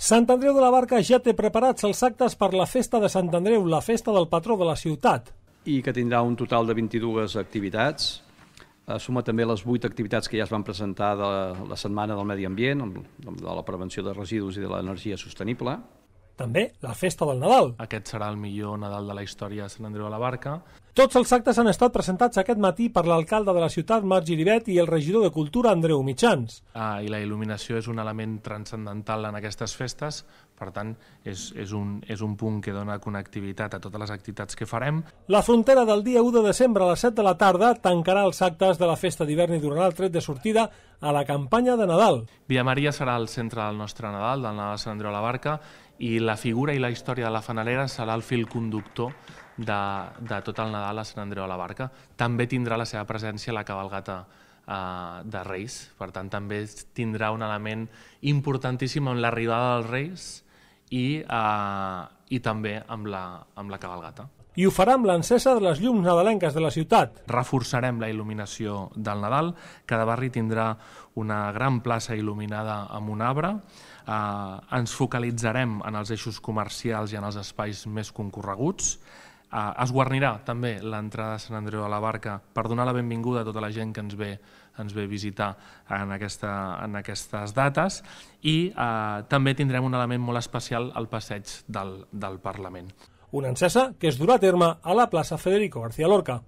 Sant Andreu de la Barca ja té preparats els actes per la Festa de Sant Andreu, la festa del patró de la ciutat. I que tindrà un total de 22 activitats. Eh, suma també les 8 activitats que ja es van presentar de la Setmana del Medi Ambient, de la prevenció de residus i de l'energia sostenible. També la Festa del Nadal. Aquest serà el millor Nadal de la història de Sant Andreu de la Barca. Tots els actes han estat presentats aquest matí per l'alcalde de la ciutat, Marc Giribet, i el regidor de Cultura, Andreu Mitjans. Ah, I la il·luminació és un element transcendental en aquestes festes, per tant, és, és, un, és un punt que dona connectivitat a totes les activitats que farem. La frontera del dia 1 de desembre a les 7 de la tarda tancarà els actes de la festa d'hivern i durarà el tret de sortida a la campanya de Nadal. Via Maria serà el centre del nostre Nadal, del Nadal Sant Andreu a la Barca, i la figura i la història de la fanalera serà el fil conductor de, de tot el Nadal a Sant Andreu a la Barca. També tindrà la seva presència la cabalgata eh, de Reis, per tant també tindrà un element importantíssim amb l'arribada dels Reis i, eh, i també amb la, amb la cabalgata i ho farà amb l'encesa de les llums nadalenques de la ciutat. Reforçarem la il·luminació del Nadal. Cada barri tindrà una gran plaça il·luminada amb un arbre. Eh, ens focalitzarem en els eixos comercials i en els espais més concorreguts. Ah, es guarnirà també l'entrada de Sant Andreu a la Barca per donar la benvinguda a tota la gent que ens ve ens ve a visitar en, aquesta, en aquestes dates i eh, també tindrem un element molt especial al passeig del, del Parlament. Una encesa que es durà a terme a la plaça Federico García Lorca.